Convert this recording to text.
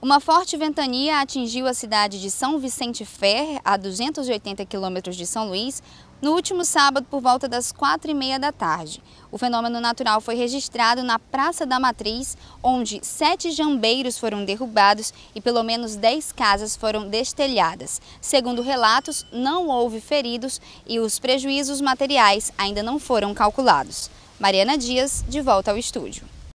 Uma forte ventania atingiu a cidade de São Vicente Fer, a 280 quilômetros de São Luís, no último sábado por volta das quatro e meia da tarde. O fenômeno natural foi registrado na Praça da Matriz, onde sete jambeiros foram derrubados e pelo menos dez casas foram destelhadas. Segundo relatos, não houve feridos e os prejuízos materiais ainda não foram calculados. Mariana Dias, de volta ao estúdio.